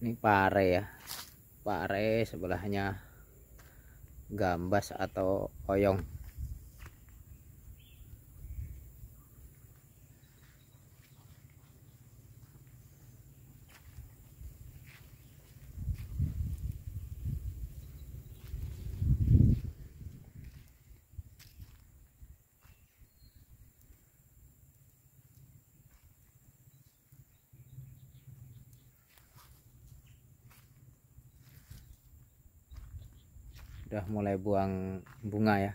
ini pare ya pare sebelahnya gambas atau oyong udah mulai buang bunga ya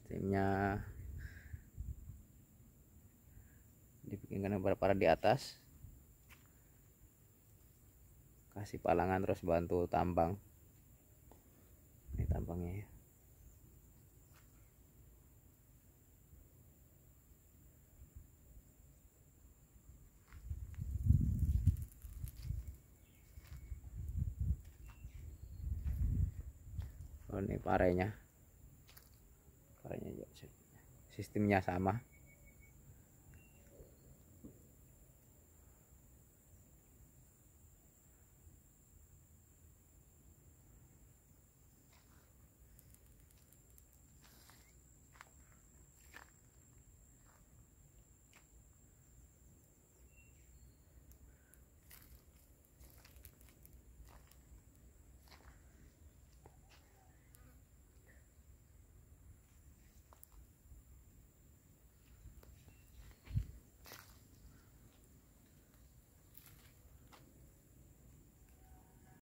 sistemnya dibikinkan para di atas kasih palangan terus bantu tambang ini tambangnya ya oh ini parenya parenya juga sistemnya sama